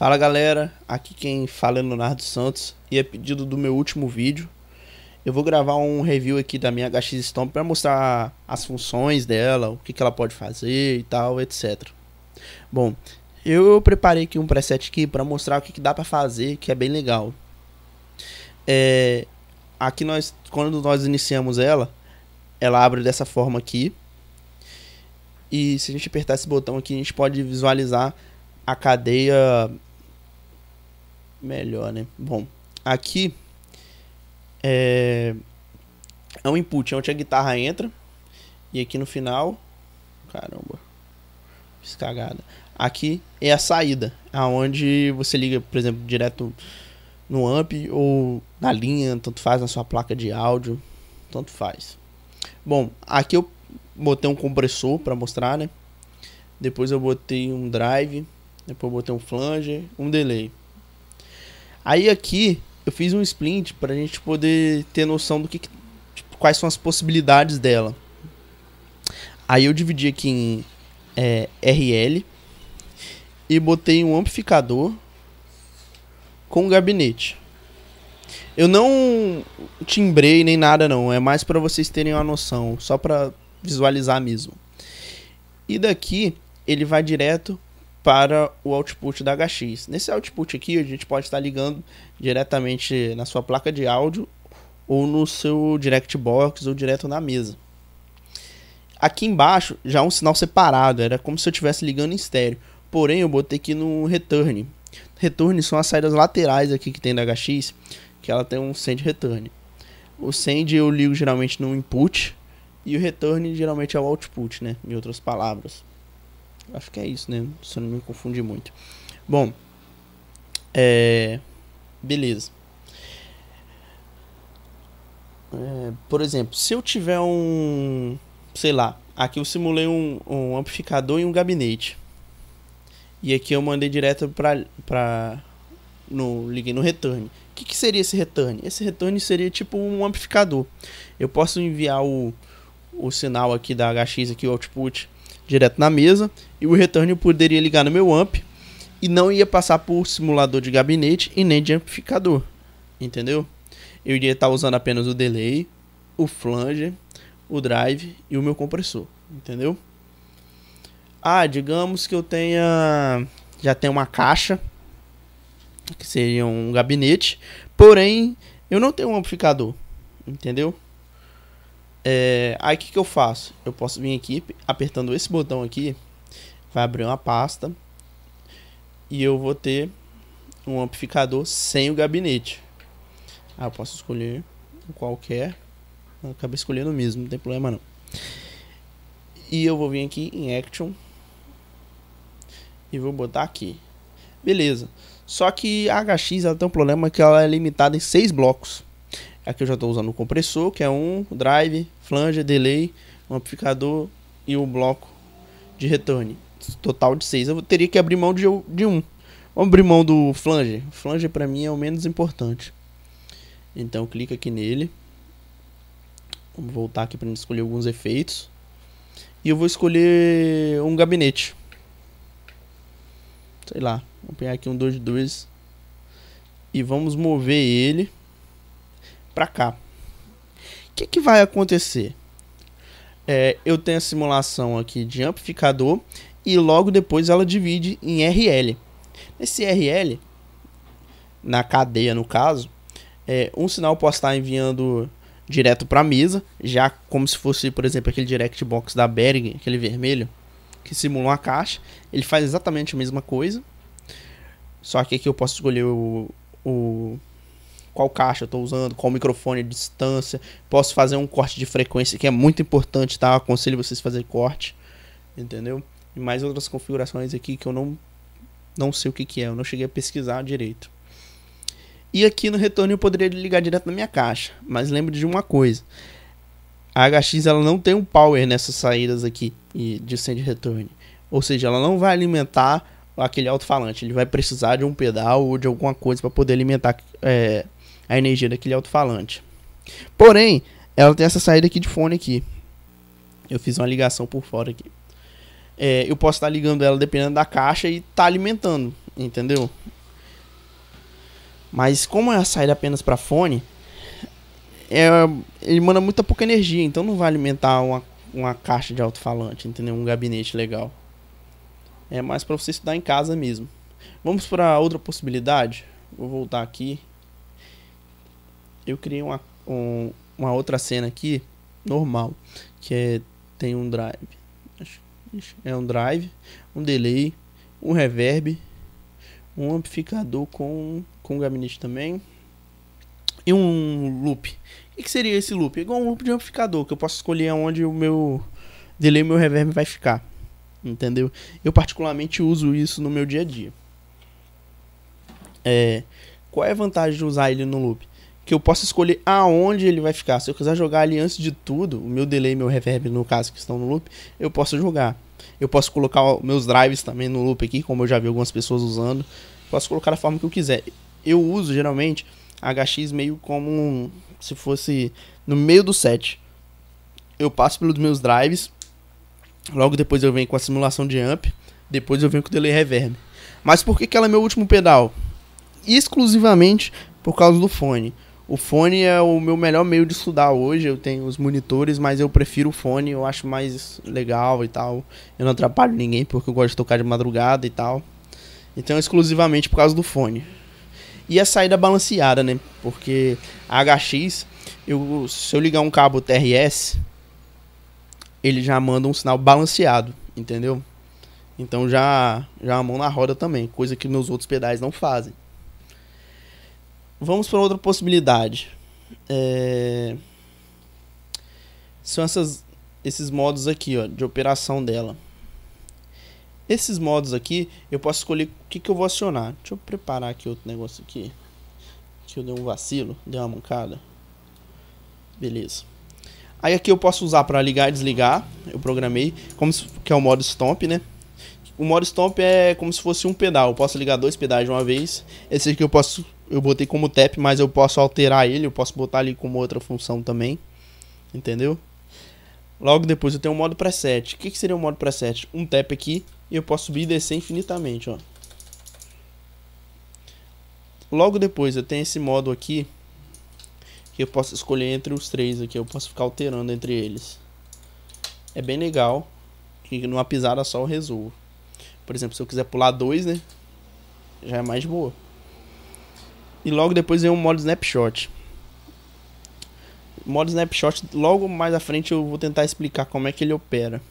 Fala galera, aqui quem fala é Leonardo Santos e é pedido do meu último vídeo. Eu vou gravar um review aqui da minha HX Stomp para mostrar as funções dela, o que, que ela pode fazer e tal, etc. Bom, eu preparei aqui um preset aqui para mostrar o que, que dá para fazer, que é bem legal. É, aqui nós, quando nós iniciamos ela, ela abre dessa forma aqui. E se a gente apertar esse botão aqui, a gente pode visualizar a cadeia melhor, né? Bom, aqui é, é um input, é onde a guitarra entra. E aqui no final, caramba, fiz cagada. Aqui é a saída, aonde você liga, por exemplo, direto no amp ou na linha, tanto faz na sua placa de áudio, tanto faz. Bom, aqui eu botei um compressor para mostrar, né? Depois eu botei um drive, depois eu botei um flanger, um delay. Aí aqui eu fiz um splint pra gente poder ter noção do que, tipo, quais são as possibilidades dela. Aí eu dividi aqui em é, RL e botei um amplificador com um gabinete. Eu não timbrei nem nada não, é mais para vocês terem uma noção, só para visualizar mesmo. E daqui ele vai direto para o output da HX. Nesse output aqui, a gente pode estar ligando diretamente na sua placa de áudio ou no seu direct box ou direto na mesa. Aqui embaixo já é um sinal separado, era como se eu estivesse ligando em estéreo. Porém, eu botei aqui no return. Return são as saídas laterais aqui que tem da HX, que ela tem um send return. O send eu ligo geralmente no input e o return geralmente é o output, né? Em outras palavras. Acho que é isso, né? Se eu não me confundi muito. Bom, é. Beleza. É, por exemplo, se eu tiver um. Sei lá, aqui eu simulei um, um amplificador e um gabinete. E aqui eu mandei direto pra. pra no, liguei no return. O que, que seria esse return? Esse return seria tipo um amplificador. Eu posso enviar o, o sinal aqui da HX, aqui, o output, direto na mesa. E o retorno poderia ligar no meu amp e não ia passar por simulador de gabinete e nem de amplificador. Entendeu? Eu iria estar tá usando apenas o delay, o flanger, o drive e o meu compressor. Entendeu? Ah, digamos que eu tenha. Já tenha uma caixa, que seria um gabinete, porém eu não tenho um amplificador. Entendeu? É, aí o que, que eu faço? Eu posso vir aqui apertando esse botão aqui vai abrir uma pasta e eu vou ter um amplificador sem o gabinete. Ah, eu posso escolher qualquer. Eu acabei escolhendo o mesmo, não tem problema não. E eu vou vir aqui em Action e vou botar aqui. Beleza. Só que a HX ela tem um problema que ela é limitada em seis blocos. Aqui eu já estou usando o compressor, que é um, drive, flange, delay, um amplificador e o um bloco de retorno total de 6, eu teria que abrir mão de, de um. Vamos abrir mão do flange. O flange para mim é o menos importante. Então clica aqui nele. Vamos voltar aqui para escolher alguns efeitos. E eu vou escolher um gabinete. Sei lá, vou pegar aqui um 2 de 2 e vamos mover ele para cá. O que, que vai acontecer? É, eu tenho a simulação aqui de amplificador e logo depois ela divide em RL. Nesse RL, na cadeia no caso, é, um sinal pode estar enviando direto para a mesa, já como se fosse, por exemplo, aquele direct box da Berg, aquele vermelho, que simula uma caixa. Ele faz exatamente a mesma coisa, só que aqui eu posso escolher o, o qual caixa eu estou usando, qual microfone, distância. Posso fazer um corte de frequência, que é muito importante, tá? Aconselho vocês a fazer corte, entendeu? e mais outras configurações aqui que eu não, não sei o que, que é, eu não cheguei a pesquisar direito. E aqui no retorno eu poderia ligar direto na minha caixa, mas lembre de uma coisa. A HX ela não tem um power nessas saídas aqui de send return. Ou seja, ela não vai alimentar aquele alto-falante. Ele vai precisar de um pedal ou de alguma coisa para poder alimentar é, a energia daquele alto-falante. Porém, ela tem essa saída aqui de fone aqui. Eu fiz uma ligação por fora aqui é, eu posso estar ligando ela dependendo da caixa e tá alimentando, entendeu? Mas como é a saída apenas para fone, é, ele manda muita pouca energia, então não vai alimentar uma, uma caixa de alto-falante, entendeu? Um gabinete legal. É mais para você estudar em casa mesmo. Vamos para outra possibilidade. Vou voltar aqui. Eu criei uma, um, uma outra cena aqui, normal, que é, tem um drive é um drive, um delay, um reverb, um amplificador com, com gabinete também e um loop. O que seria esse loop? É igual um loop de amplificador, que eu posso escolher onde o meu delay, o meu reverb vai ficar. Entendeu? Eu particularmente uso isso no meu dia a dia. É, qual é a vantagem de usar ele no loop? que eu possa escolher aonde ele vai ficar. Se eu quiser jogar ali antes de tudo, o meu delay e meu reverb, no caso, que estão no loop, eu posso jogar. Eu posso colocar meus drives também no loop aqui, como eu já vi algumas pessoas usando. Posso colocar a forma que eu quiser. Eu uso, geralmente, HX meio como um, se fosse no meio do set. Eu passo pelos meus drives, logo depois eu venho com a simulação de amp, depois eu venho com o delay reverb. Mas por que, que ela é meu último pedal? Exclusivamente por causa do fone. O fone é o meu melhor meio de estudar hoje. Eu tenho os monitores, mas eu prefiro o fone, eu acho mais legal e tal. Eu não atrapalho ninguém porque eu gosto de tocar de madrugada e tal. Então, é exclusivamente por causa do fone. E a saída balanceada, né? Porque a HX, eu, se eu ligar um cabo TRS, ele já manda um sinal balanceado, entendeu? Então já já é a mão na roda também, coisa que meus outros pedais não fazem. Vamos para outra possibilidade. É... São essas, esses modos aqui ó, de operação dela. Esses modos aqui, eu posso escolher o que, que eu vou acionar. Deixa eu preparar aqui outro negócio aqui. Que eu dei um vacilo, dei uma mancada. Beleza. Aí aqui eu posso usar para ligar e desligar. Eu programei, como se, que é o modo stomp, né? O modo stop é como se fosse um pedal. Eu posso ligar dois pedais de uma vez. Esse aqui eu posso. Eu botei como tap, mas eu posso alterar ele. Eu posso botar ali como outra função também. Entendeu? Logo depois eu tenho o modo preset. O que, que seria o modo preset? Um tap aqui e eu posso subir e descer infinitamente. Ó. Logo depois eu tenho esse modo aqui. Que eu posso escolher entre os três aqui. Eu posso ficar alterando entre eles. É bem legal. Que numa pisada só eu resolvo. Por exemplo, se eu quiser pular dois, né? Já é mais boa. E logo depois vem o modo snapshot. modo snapshot, logo mais à frente eu vou tentar explicar como é que ele opera.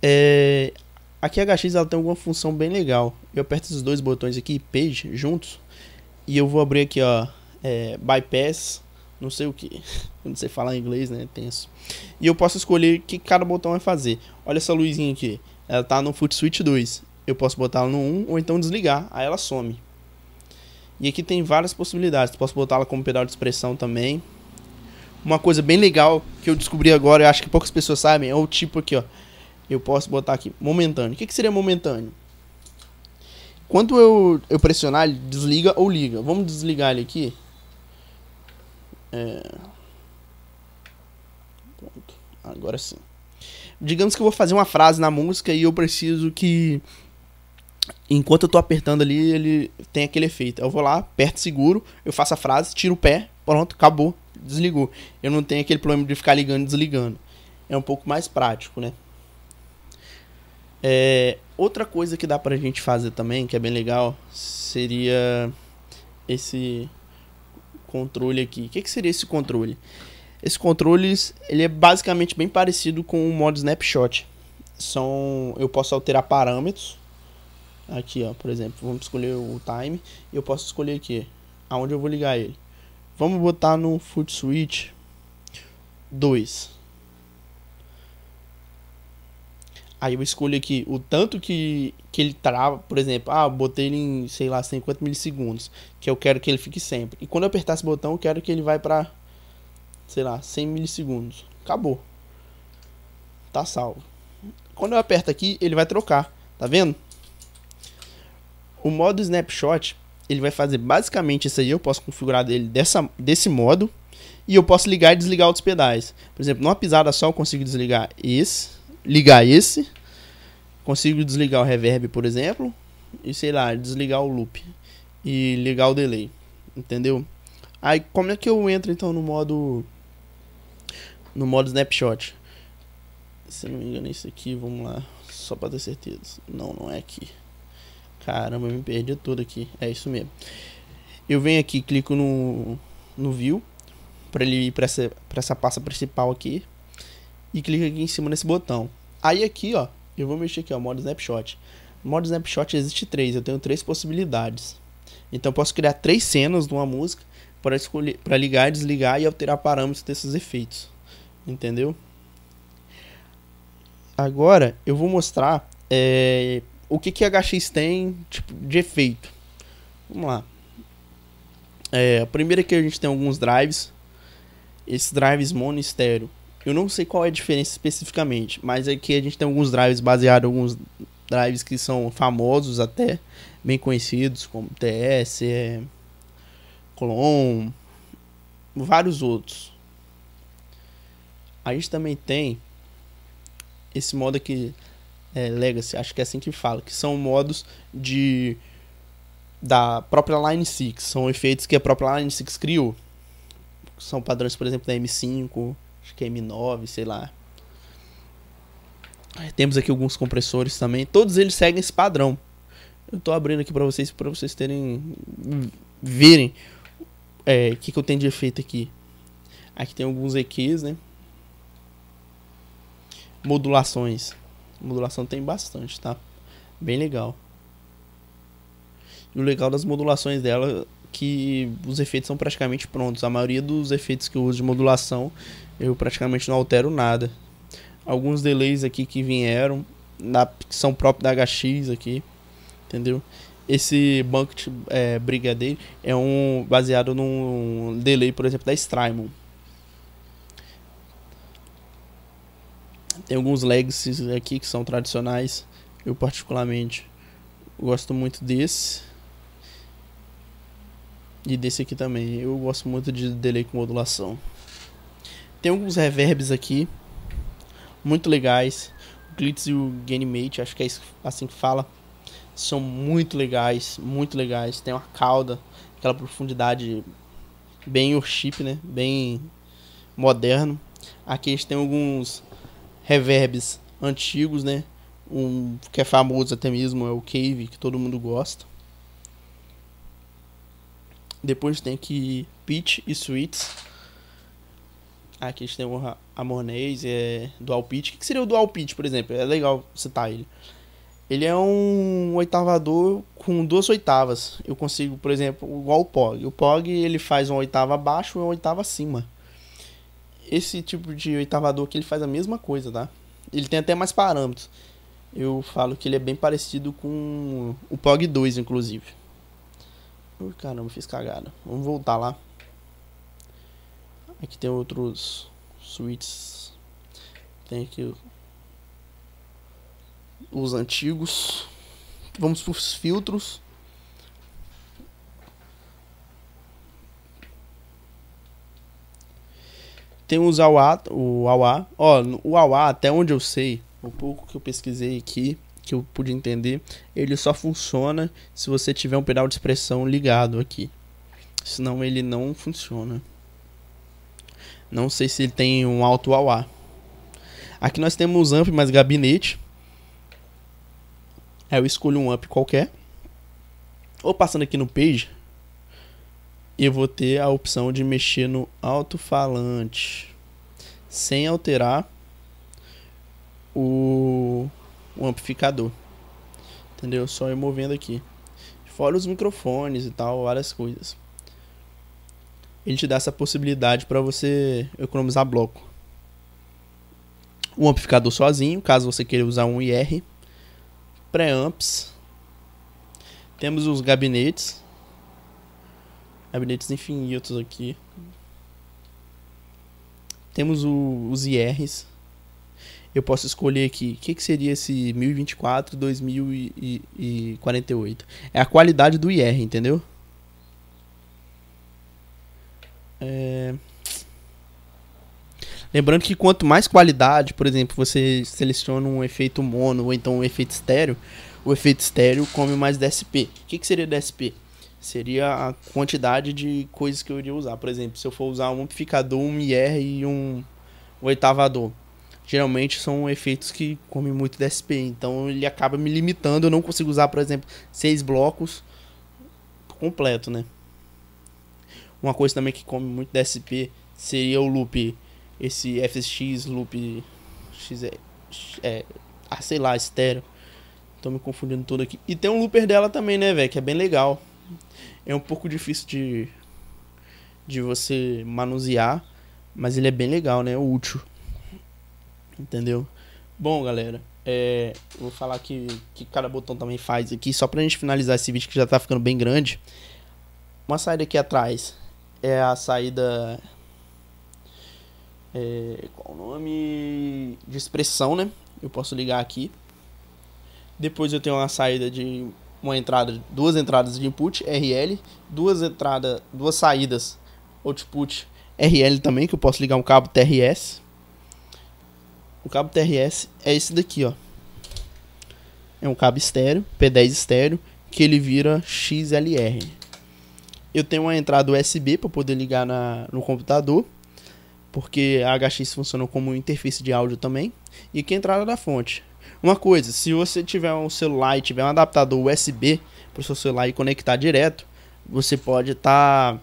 É... Aqui a HX ela tem alguma função bem legal. Eu aperto esses dois botões aqui, page, juntos. E eu vou abrir aqui, ó, é, bypass, não sei o que. Não sei falar inglês, né? Tenso. E eu posso escolher o que cada botão vai fazer. Olha essa luzinha aqui ela tá no Foot Switch 2. Eu posso botá-la no 1 ou então desligar, aí ela some. E aqui tem várias possibilidades. Posso botá-la como pedal de expressão também. Uma coisa bem legal que eu descobri agora, eu acho que poucas pessoas sabem, é o tipo aqui, ó. Eu posso botar aqui momentâneo. O que, que seria momentâneo? Quando eu, eu pressionar, ele desliga ou liga. Vamos desligar ele aqui. É... Pronto. Agora sim. Digamos que eu vou fazer uma frase na música e eu preciso que. Enquanto eu tô apertando ali, ele tem aquele efeito. Eu vou lá, aperto seguro, eu faço a frase, tiro o pé, pronto, acabou, desligou. Eu não tenho aquele problema de ficar ligando e desligando. É um pouco mais prático, né? É, outra coisa que dá pra gente fazer também, que é bem legal, seria esse controle aqui. O que, que seria esse controle? Esse controle ele é basicamente bem parecido com o modo snapshot. São, eu posso alterar parâmetros. Aqui, ó, por exemplo, vamos escolher o time. Eu posso escolher aqui aonde eu vou ligar ele. Vamos botar no foot switch 2. Aí eu escolho aqui o tanto que, que ele trava, por exemplo, ah, botei ele em, sei lá, 50 milissegundos, que eu quero que ele fique sempre. E quando eu apertar esse botão, eu quero que ele vai para sei lá, 100 milissegundos. Acabou. Tá salvo. Quando eu aperto aqui, ele vai trocar. Tá vendo? O modo snapshot, ele vai fazer basicamente isso aí. Eu posso configurar ele dessa, desse modo. E eu posso ligar e desligar outros pedais. Por exemplo, numa pisada só eu consigo desligar esse. Ligar esse. Consigo desligar o reverb, por exemplo. E sei lá, desligar o loop. E ligar o delay. Entendeu? Aí como é que eu entro então no modo no modo snapshot. Se não me engano, é isso aqui, vamos lá, só para ter certeza. Não, não é aqui. Caramba, me perdi tudo aqui. É isso mesmo. Eu venho aqui, clico no, no view para ele ir para essa para essa pasta principal aqui e clico aqui em cima nesse botão. Aí aqui, ó, eu vou mexer aqui, ó, modo snapshot. Modo snapshot existe três, eu tenho três possibilidades. Então eu posso criar três cenas de uma música para escolher, para ligar, desligar e alterar parâmetros desses efeitos entendeu? Agora eu vou mostrar é, o que que a HX tem tipo, de efeito. Vamos lá. É, a primeira é que a gente tem alguns drives, esses drives mono estéreo. Eu não sei qual é a diferença especificamente, mas é que a gente tem alguns drives baseados alguns drives que são famosos até, bem conhecidos, como TS, é, Clone, vários outros. A gente também tem esse modo aqui, é, Legacy, acho que é assim que fala, que são modos de da própria Line 6, são efeitos que a própria Line 6 criou. São padrões, por exemplo, da M5, acho que é M9, sei lá. Temos aqui alguns compressores também, todos eles seguem esse padrão. Eu estou abrindo aqui para vocês, para vocês terem verem o é, que, que eu tenho de efeito aqui. Aqui tem alguns EQs, né? modulações. Modulação tem bastante, tá? Bem legal. E o legal das modulações dela que os efeitos são praticamente prontos. A maioria dos efeitos que eu uso de modulação, eu praticamente não altero nada. Alguns delays aqui que vieram, na, que são próprios da HX aqui, entendeu? Esse Bunked é, Brigade é um baseado num delay, por exemplo, da Strymon. tem alguns legacies aqui que são tradicionais. Eu particularmente gosto muito desse. E desse aqui também. Eu gosto muito de delay com modulação. Tem alguns reverbs aqui. Muito legais. O Glitz e o Ganymate, acho que é assim que fala. São muito legais. Muito legais. Tem uma cauda. Aquela profundidade bem worship, né? Bem moderno. Aqui a gente tem alguns reverbs antigos, né? Um que é famoso até mesmo é o Cave, que todo mundo gosta. Depois tem aqui Pitch e Sweets. Aqui a gente tem o Amornês, é Dual Pitch. O que seria o Dual Pitch, por exemplo? É legal citar ele. Ele é um oitavador com duas oitavas. Eu consigo, por exemplo, igual o Pog. O Pog ele faz uma oitava abaixo e uma oitava acima esse tipo de oitavador que ele faz a mesma coisa, tá? Ele tem até mais parâmetros. Eu falo que ele é bem parecido com o POG 2, inclusive. Ui, caramba, fiz cagada. Vamos voltar lá. Aqui tem outros suites. Tem aqui os antigos. Vamos para os filtros. tem os Auá, o Auá. Ó, o Auá, até onde eu sei, um pouco que eu pesquisei aqui, que eu pude entender, ele só funciona se você tiver um pedal de expressão ligado aqui. Senão ele não funciona. Não sei se ele tem um alto Auá. Aqui nós temos amp mais gabinete. Aí eu escolho um amp qualquer. Ou passando aqui no page, eu vou ter a opção de mexer no alto-falante sem alterar o, o amplificador. Entendeu? Só eu movendo aqui. Fora os microfones e tal, várias coisas. Ele te dá essa possibilidade para você economizar bloco. O amplificador sozinho, caso você queira usar um IR. Preamps. Temos os gabinetes Gabinetes infinitos aqui. Temos o, os IRs. Eu posso escolher aqui. O que, que seria esse 1024 2048? É a qualidade do IR, entendeu? É... Lembrando que quanto mais qualidade, por exemplo, você seleciona um efeito mono ou então um efeito estéreo, o efeito estéreo come mais DSP. O que, que seria DSP? seria a quantidade de coisas que eu iria usar. Por exemplo, se eu for usar um amplificador, um IR e um oitavador. Geralmente são efeitos que comem muito DSP, então ele acaba me limitando. Eu não consigo usar, por exemplo, seis blocos completo, né? Uma coisa também que come muito DSP seria o loop, esse FX loop X, é, é, ah, sei lá, estéreo. Tô me confundindo tudo aqui. E tem um looper dela também, né, velho, que é bem legal é um pouco difícil de, de você manusear, mas ele é bem legal, né? É útil. Entendeu? Bom, galera, é, vou falar que que cada botão também faz aqui, só pra gente finalizar esse vídeo que já tá ficando bem grande. Uma saída aqui atrás é a saída é, qual o nome de expressão, né? Eu posso ligar aqui. Depois eu tenho uma saída de uma entrada, duas entradas de input RL, duas entradas, duas saídas output RL também, que eu posso ligar um cabo TRS. O cabo TRS é esse daqui, ó. É um cabo estéreo, P10 estéreo, que ele vira XLR. Eu tenho uma entrada USB para poder ligar na, no computador, porque a HX funciona como interface de áudio também. E aqui é a entrada da fonte. Uma coisa, se você tiver um celular e tiver um adaptador USB para o seu celular e conectar direto, você pode estar tá,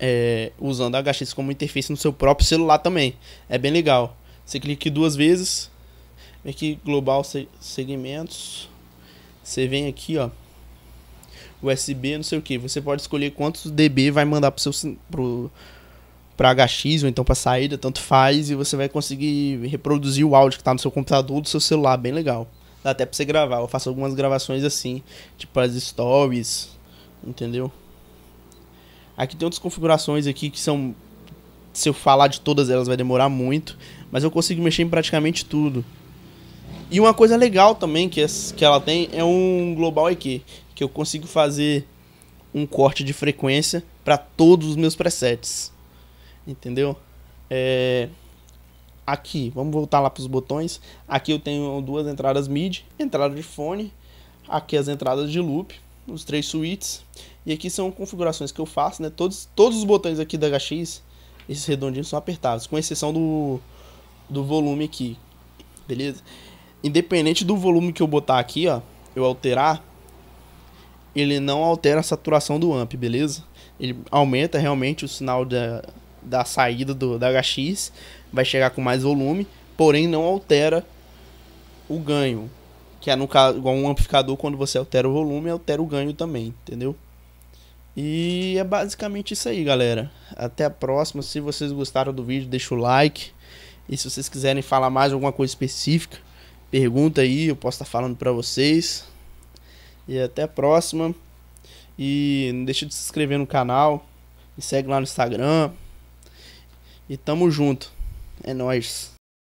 é, usando a HX como interface no seu próprio celular também. É bem legal. Você clica duas vezes, vem aqui global segmentos, você vem aqui ó, USB, não sei o que. Você pode escolher quantos dB vai mandar para o seu pro, para HX ou então para saída, tanto faz, e você vai conseguir reproduzir o áudio que tá no seu computador ou do seu celular, bem legal. Dá até para você gravar. Eu faço algumas gravações assim, tipo as stories, entendeu? Aqui tem outras configurações aqui que são se eu falar de todas elas vai demorar muito, mas eu consigo mexer em praticamente tudo. E uma coisa legal também que, que ela tem é um global EQ, que eu consigo fazer um corte de frequência para todos os meus presets entendeu? É, aqui, vamos voltar lá para os botões. Aqui eu tenho duas entradas MIDI, entrada de fone, aqui as entradas de loop, os três suítes. E aqui são configurações que eu faço, né? Todos, todos os botões aqui da HX, esses redondinhos são apertados, com exceção do, do volume aqui, beleza? Independente do volume que eu botar aqui, ó, eu alterar, ele não altera a saturação do amp, beleza? Ele aumenta realmente o sinal da, da saída do, da HX, vai chegar com mais volume, porém não altera o ganho. Que é no caso, igual um amplificador, quando você altera o volume, altera o ganho também, entendeu? E é basicamente isso aí, galera. Até a próxima. Se vocês gostaram do vídeo, deixa o like. E se vocês quiserem falar mais alguma coisa específica, pergunta aí, eu posso estar tá falando para vocês. E até a próxima. E não deixa de se inscrever no canal. Me segue lá no Instagram. E tamo junto. É nós.